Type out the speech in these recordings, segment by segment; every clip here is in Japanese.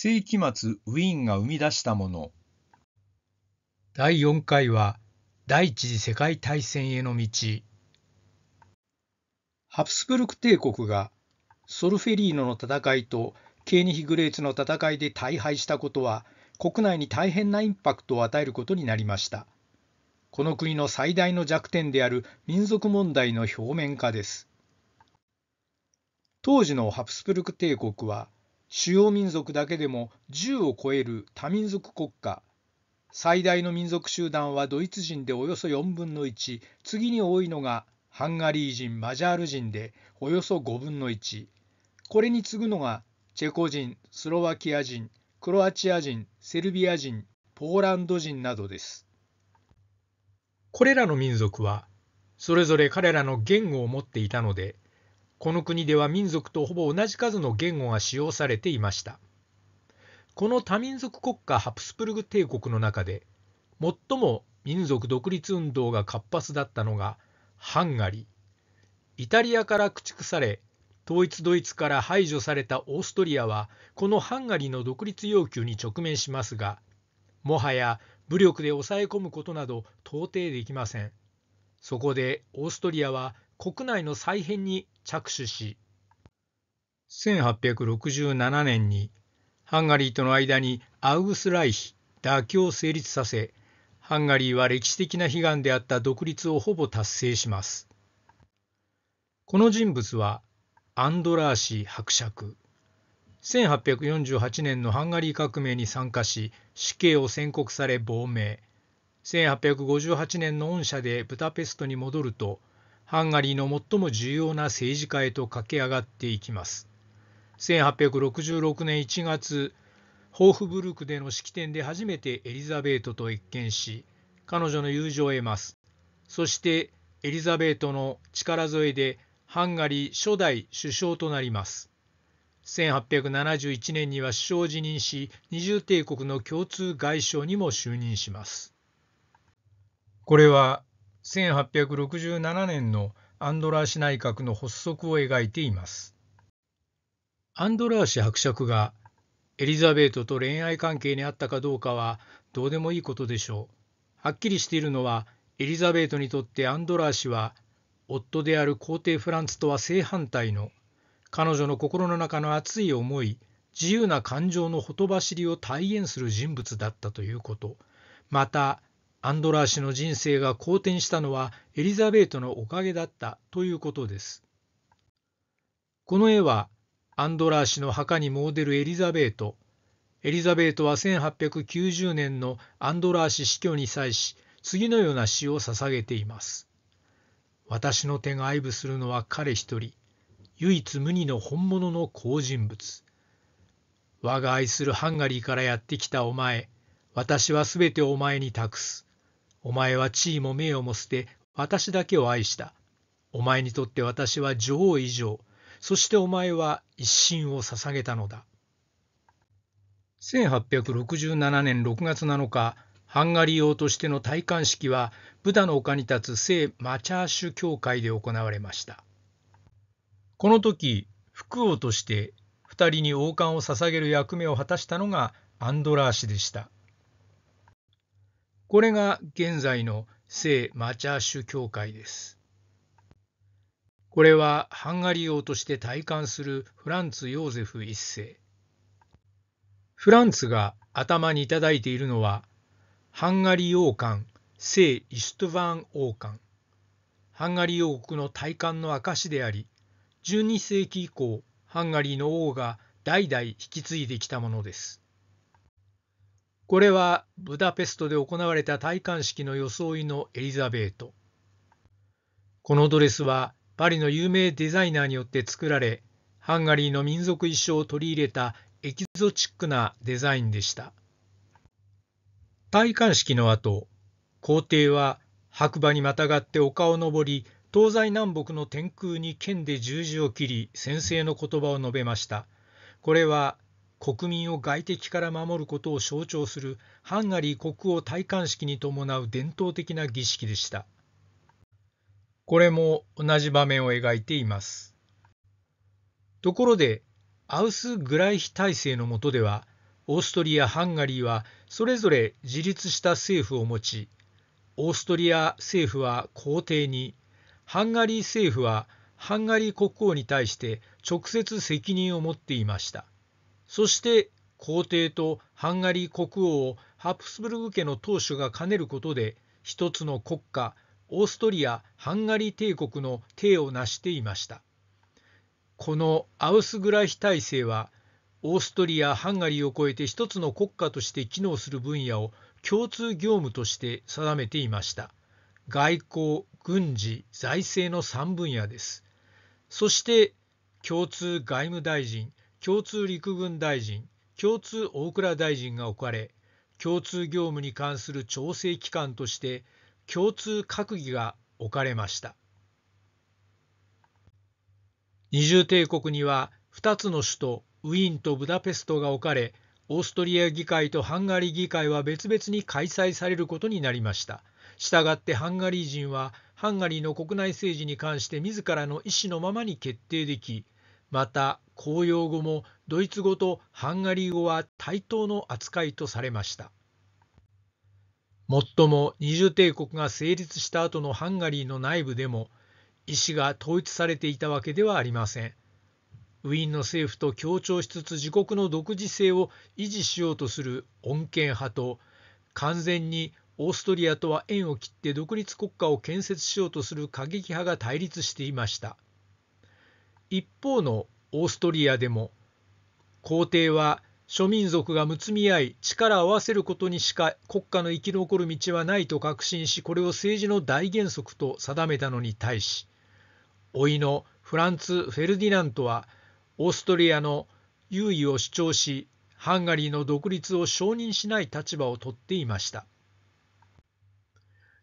世紀末ウィーンが生み出したもの第4回は第一次世界大戦への道ハプスブルク帝国がソルフェリーノの戦いとケーニヒグレーツの戦いで大敗したことは国内に大変なインパクトを与えることになりましたこの国の最大の弱点である民族問題の表面化です当時のハプスブルク帝国は主要民族だけでも10を超える多民族国家最大の民族集団はドイツ人でおよそ4分の1次に多いのがハンガリー人マジャール人でおよそ5分の1これに次ぐのがチェコ人スロワキア人クロアチア人セルビア人ポーランド人などですこれらの民族はそれぞれ彼らの言語を持っていたのでこの国では民族とほぼ同じ数の言語が使用されていましたこの多民族国家ハプスプルグ帝国の中で最も民族独立運動が活発だったのがハンガリーイタリアから駆逐され統一ドイツから排除されたオーストリアはこのハンガリーの独立要求に直面しますがもはや武力で抑え込むことなど到底できませんそこでオーストリアは国内の再編に着手し1867年にハンガリーとの間にアウグスライヒ妥協を成立させハンガリーは歴史的な悲願であった独立をほぼ達成しますこの人物はアンドラーシ伯爵1848年のハンガリー革命に参加し死刑を宣告され亡命1858年の恩赦でブダペストに戻るとハンガリーの最も重要な政治家へと駆け上がっていきます1866年1月ホーフブルクでの式典で初めてエリザベートと謁見し彼女の友情を得ますそしてエリザベートの力添えでハンガリー初代首相となります1871年には首相を辞任し二重帝国の共通外相にも就任しますこれは1867年のアンドラーシ内閣の発足を描いています。アンドラーシ伯爵がエリザベートと恋愛関係にあったかどうかはどうでもいいことでしょう。はっきりしているのはエリザベートにとってアンドラーシは夫である皇帝フランツとは正反対の彼女の心の中の熱い思い自由な感情のほとばしりを体現する人物だったということまたアンドラー氏の人生が好転したのはエリザベートのおかげだったということです。この絵はアンドラー氏の墓に詣でるエリザベート。エリザベートは1890年のアンドラー氏死去に際し、次のような詩を捧げています。私の手が愛撫するのは彼一人、唯一無二の本物の好人物。我が愛するハンガリーからやってきたお前、私はすべてお前に託す。お前は地位も名誉も捨て、私だけを愛した。お前にとって私は女王以上、そしてお前は一心を捧げたのだ。1867年6月7日、ハンガリー王としての戴冠式は、ブダの丘に立つ聖マチャーシュ教会で行われました。この時、副王として2人に王冠を捧げる役目を果たしたのがアンドラーシでした。これが現在の聖マチャーシュ教会です。これはハンガリー王として戴冠するフランツ・ヨーゼフ一世。フランツが頭にいただいているのは、ハンガリー王冠、聖イストヴァン王冠。ハンガリー王国の戴冠の証であり、12世紀以降、ハンガリーの王が代々引き継いできたものです。これはブダペストで行われた戴冠式の装いのエリザベート。このドレスはパリの有名デザイナーによって作られ、ハンガリーの民族衣装を取り入れたエキゾチックなデザインでした。戴冠式の後、皇帝は白馬にまたがって丘を登り、東西南北の天空に剣で十字を切り、先生の言葉を述べました。これは国民を外敵から守ることを象徴するハンガリー国王戴冠式に伴う伝統的な儀式でした。これも同じ場面を描いています。ところで、アウス・グライヒ体制の下では、オーストリア・ハンガリーはそれぞれ自立した政府を持ち、オーストリア政府は皇帝に、ハンガリー政府はハンガリー国王に対して直接責任を持っていました。そして皇帝とハンガリー国王をハプスブルグ家の当主が兼ねることで一つの国家オーストリア・ハンガリー帝国の帝を成していました。このアウスグラヒ体制はオーストリア・ハンガリーを超えて一つの国家として機能する分野を共通業務として定めていました。外交、軍事、財政の3分野です。そして共通外務大臣、共通陸軍大臣共通大蔵大臣が置かれ共通業務に関する調整機関として共通閣議が置かれました二重帝国には2つの首都ウィーンとブダペストが置かれオーストリア議会とハンガリー議会は別々に開催されることになりましたしたがってハンガリー人はハンガリーの国内政治に関して自らの意思のままに決定できまた公用語もドイツ語とハンガリー語は対等の扱いとされましたもっとも二重帝国が成立した後のハンガリーの内部でも意思が統一されていたわけではありませんウィーンの政府と協調しつつ自国の独自性を維持しようとする穏健派と完全にオーストリアとは縁を切って独立国家を建設しようとする過激派が対立していました。一方のオーストリアでも皇帝は諸民族がむつみ合い力を合わせることにしか国家の生き残る道はないと確信しこれを政治の大原則と定めたのに対し甥いのフランツ・フェルディナントはオーストリアの優位を主張しハンガリーの独立を承認しない立場をとっていました。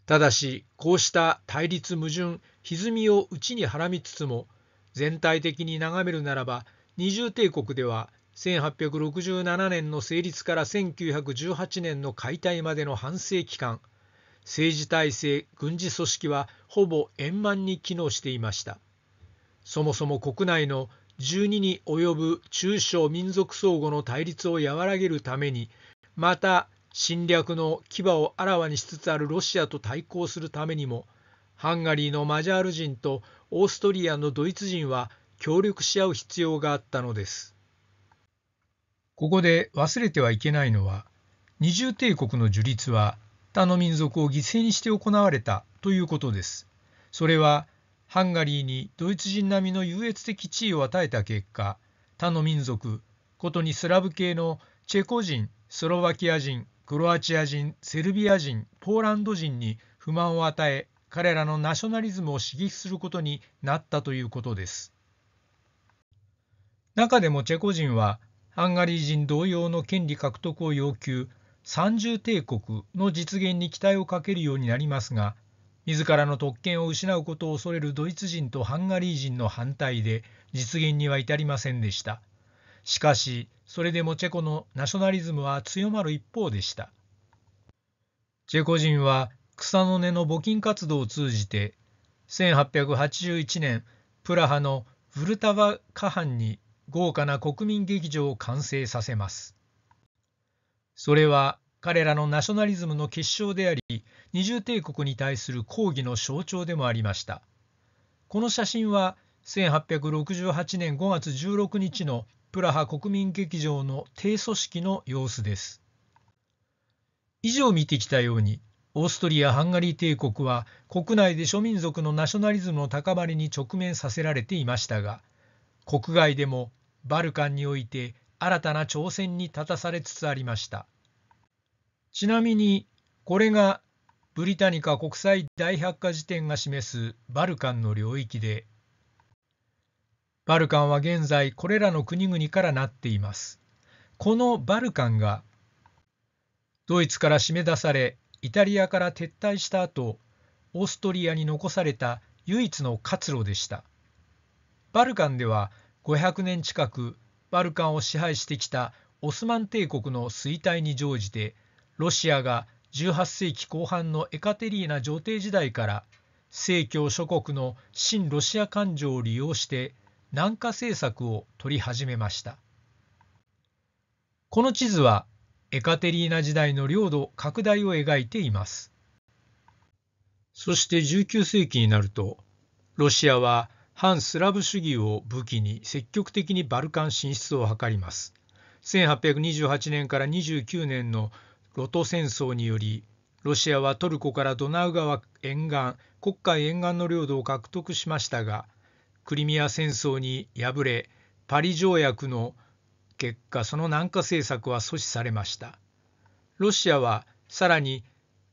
ただしこうした対立矛盾歪みを内にはらみつつも全体的に眺めるならば二重帝国では1867年の成立から1918年の解体までの半世紀間政治体制軍事組織はほぼ円満に機能していましたそもそも国内の12に及ぶ中小民族相互の対立を和らげるためにまた侵略の牙をあらわにしつつあるロシアと対抗するためにもハンガリーのマジャール人とオーストリアのドイツ人は協力し合う必要があったのですここで忘れてはいけないのは二重帝国の樹立は他の民族を犠牲にして行われたということですそれはハンガリーにドイツ人並みの優越的地位を与えた結果他の民族ことにスラブ系のチェコ人スロバキア人クロアチア人セルビア人ポーランド人に不満を与え彼らのナショナリズムを刺激することになったということです。中でもチェコ人はハンガリー人同様の権利獲得を要求三重帝国の実現に期待をかけるようになりますが自らの特権を失うことを恐れるドイツ人とハンガリー人の反対で実現には至りませんでした。しかしそれでもチェコのナショナリズムは強まる一方でした。チェコ人は草の根の募金活動を通じて1881年プラハのフルタワカハンに豪華な国民劇場を完成させます。それは彼らのナショナリズムの結晶であり二重帝国に対する抗議の象徴でもありました。この写真は1868年5月16日のプラハ国民劇場の低組織の様子です。以上見てきたようにオーストリア・ハンガリー帝国は国内で諸民族のナショナリズムの高まりに直面させられていましたが国外でもバルカンにおいて新たな挑戦に立たされつつありましたちなみにこれがブリタニカ国際大百科事典が示すバルカンの領域でバルカンは現在これらの国々からなっていますこのバルカンがドイツから締め出されイタリアから撤退した後オーストリアに残された唯一の活路でしたバルカンでは500年近くバルカンを支配してきたオスマン帝国の衰退に乗じてロシアが18世紀後半のエカテリーナ女帝時代から正教諸国の親ロシア感情を利用して南下政策を取り始めましたこの地図はエカテリーナ時代の領土拡大を描いています。そして19世紀になるとロシアは反スラブ主義を武器に積極的にバルカン進出を図ります。1828年から29年のロト戦争によりロシアはトルコからドナウ川沿岸黒海沿岸の領土を獲得しましたがクリミア戦争に敗れパリ条約の結果その南下政策は阻止されました。ロシアはさらに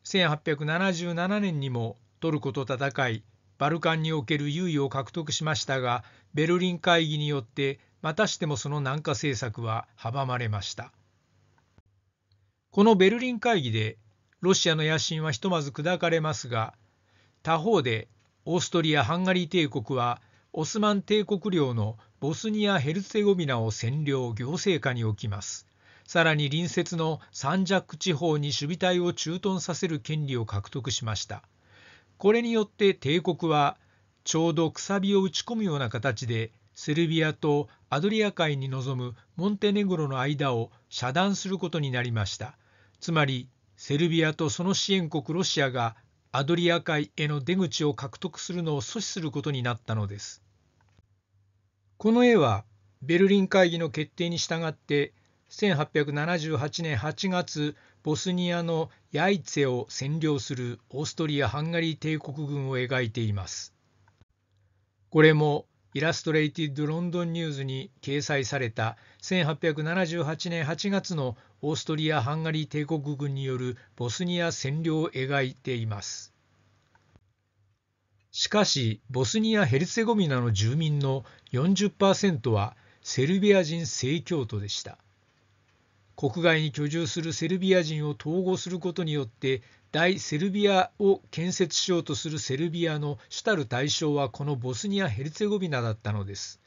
1877年にもトルコと戦いバルカンにおける優位を獲得しましたがベルリン会議によってまたしてもその南下政策は阻まれました。このベルリン会議でロシアの野心はひとまず砕かれますが他方でオーストリア・ハンガリー帝国はオスマン帝国領のボスニア・ヘルツェゴビナを占領行政下に置きますさらに隣接のサンジャック地方に守備隊を駐屯させる権利を獲得しましたこれによって帝国はちょうどくさびを打ち込むような形でセルビアとアドリア海に臨むモンテネグロの間を遮断することになりましたつまりセルビアとその支援国ロシアがアドリア海への出口を獲得するのを阻止することになったのです。この絵はベルリン会議の決定に従って1878年8月ボスニアのヤイツェを占領するオーストリア・ハンガリー帝国軍を描いています。これもイラストレイティッド・ロンドンニューズに掲載された1878年8月のオーストリア・ハンガリー帝国軍によるボスニア占領を描いています。しかし、ボスニア・ヘルツェゴミナの住民の40%はセルビア人正教徒でした。国外に居住するセルビア人を統合することによって大セルビアを建設しようとするセルビアの主たる対象はこのボスニア・ヘルツェゴビナだったのです。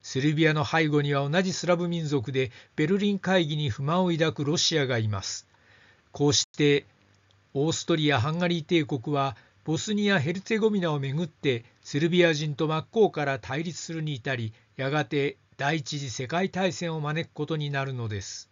セルビアの背後には同じスラブ民族でベルリン会議に不満を抱くロシアがいます。こうしてオーストリア・ハンガリー帝国はボスニア・ヘルツェゴビナをめぐってセルビア人と真っ向から対立するに至りやがて第一次世界大戦を招くことになるのです。